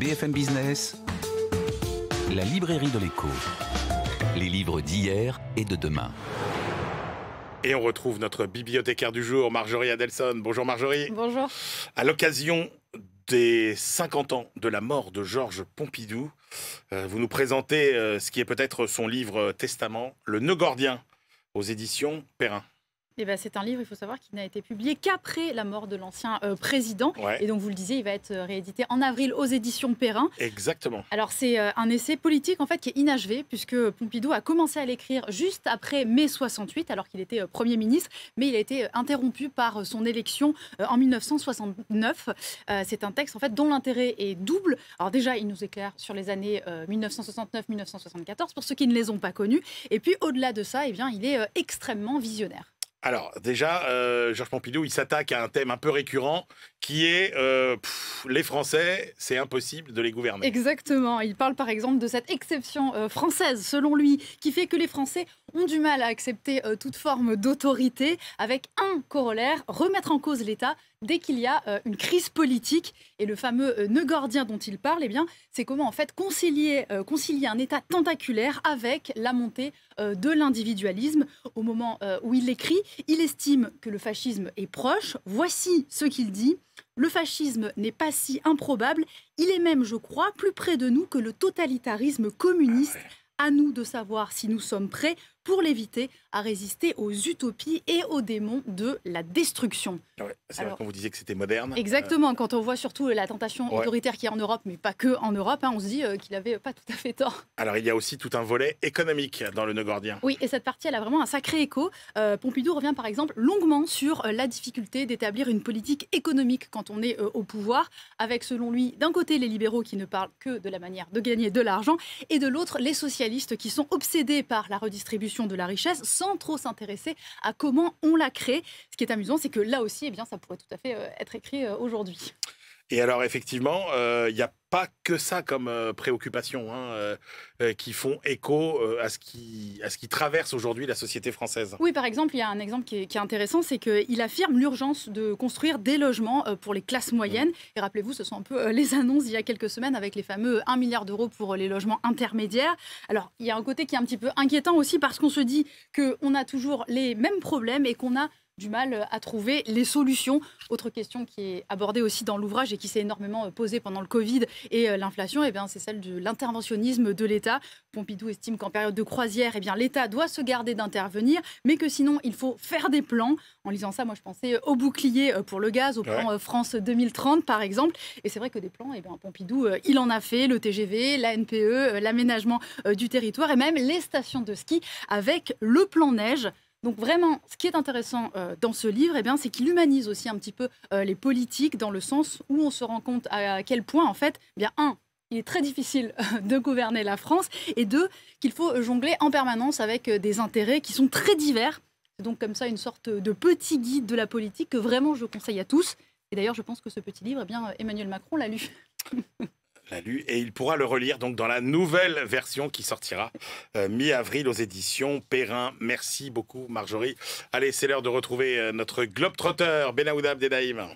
BFM Business, la librairie de l'écho. Les livres d'hier et de demain. Et on retrouve notre bibliothécaire du jour, Marjorie Adelson. Bonjour Marjorie. Bonjour. À l'occasion des 50 ans de la mort de Georges Pompidou, euh, vous nous présentez euh, ce qui est peut-être son livre euh, Testament, Le Nœud Gordien, aux éditions Perrin. Eh ben, c'est un livre, il faut savoir, qui n'a été publié qu'après la mort de l'ancien euh, président. Et donc, vous le disiez, il va être euh, réédité en avril aux éditions Perrin. Exactement. Alors, c'est euh, un essai politique, en fait, qui est inachevé, puisque Pompidou a commencé à l'écrire juste après mai 68, alors qu'il était Premier ministre, mais il a été interrompu par son élection en 1969. c'est un texte, en fait, dont l'intérêt est double. Alors, déjà, il nous éclaire sur les années 1969-1974, pour ceux qui ne les ont pas connus. Et puis, au-delà de ça, et eh bien, il est extrêmement visionnaire. Alors déjà, euh, Georges Pompidou, il s'attaque à un thème un peu récurrent qui est euh, les Français, c'est impossible de les gouverner. Exactement. Il parle par exemple de cette exception euh, française, selon lui, qui fait que les Français ont du mal à accepter euh, toute forme d'autorité, avec un corollaire, remettre en cause l'État dès qu'il y a euh, une crise politique. Et le fameux euh, gordien dont il parle, eh bien, c'est comment en fait concilier, euh, concilier un État tentaculaire avec la montée de l'individualisme. Au moment où il écrit, il estime que le fascisme est proche. Voici ce qu'il dit. Le fascisme n'est pas si improbable, il est même, je crois, plus près de nous que le totalitarisme communiste. À nous de savoir si nous sommes prêts pour l'éviter, à résister aux utopies et aux démons de la destruction. c'est vrai qu'on vous disait que c'était moderne. Euh, Exactement, quand on voit surtout euh, la tentation autoritaire qu'il y a en Europe, mais pas que en Europe, hein, on se dit euh, qu'il n'avait pas tout à fait tort. Alors il y a aussi tout un volet économique dans le Nœud Oui, et cette partie, elle a vraiment un sacré écho. Pompidou revient par exemple longuement sur la difficulté d'établir une politique économique quand on est au pouvoir, avec selon lui, d'un côté les libéraux qui ne parlent que de la manière de gagner de l'argent, et de l'autre les socialistes qui sont obsédés par la redistribution de la richesse sans trop s'intéresser à comment on la crée. Ce qui est amusant, c'est que là aussi, eh bien, ça pourrait tout à fait euh, être écrit euh, aujourd'hui. Et alors, effectivement, il euh, n'y a pas que ça comme euh, préoccupation hein, euh, qui font écho à, ce qui, à ce qui traverse aujourd'hui la société française. Oui, par exemple, il y a un exemple qui est, intéressant, c'est qu'il affirme l'urgence de construire des logements pour les classes moyennes. Et rappelez-vous, ce sont un peu les annonces il y a quelques semaines avec les fameux 1 milliard d'euros pour les logements intermédiaires. Alors, il y a un côté qui est un petit peu inquiétant aussi parce qu'on se dit qu'on a toujours les mêmes problèmes et qu'on a du mal euh, à trouver les solutions. Autre question qui est abordée aussi dans l'ouvrage et qui s'est énormément euh, posée pendant le Covid et euh, l'inflation, eh bien c'est celle de l'interventionnisme de l'État. Pompidou estime qu'en période de croisière, et eh bien l'État doit se garder d'intervenir, mais que sinon il faut faire des plans. En lisant ça, moi je pensais au bouclier pour le gaz, au plan France 2030 par exemple. Et c'est vrai que des plans, et eh bien, Pompidou, il en a fait, le TGV, la NPE, l'aménagement du territoire et même les stations de ski avec le plan neige. Donc vraiment, ce qui est intéressant euh, dans ce livre, et eh bien, c'est qu'il humanise aussi un petit peu euh, les politiques dans le sens où on se rend compte à quel point, en fait, eh bien, un, il est très difficile euh, de gouverner la France, et deux, qu'il faut jongler en permanence avec des intérêts qui sont très divers. C'est donc comme ça une sorte de petit guide de la politique que vraiment je conseille à tous. Et d'ailleurs, je pense que ce petit livre, eh bien, Emmanuel Macron l'a lu. l'a lu et il pourra le relire donc dans la nouvelle version qui sortira euh, mi-avril aux éditions Perrin. Merci beaucoup Marjorie. Allez, c'est l'heure de retrouver euh, notre globetrotter benaoudab Abdenaïm.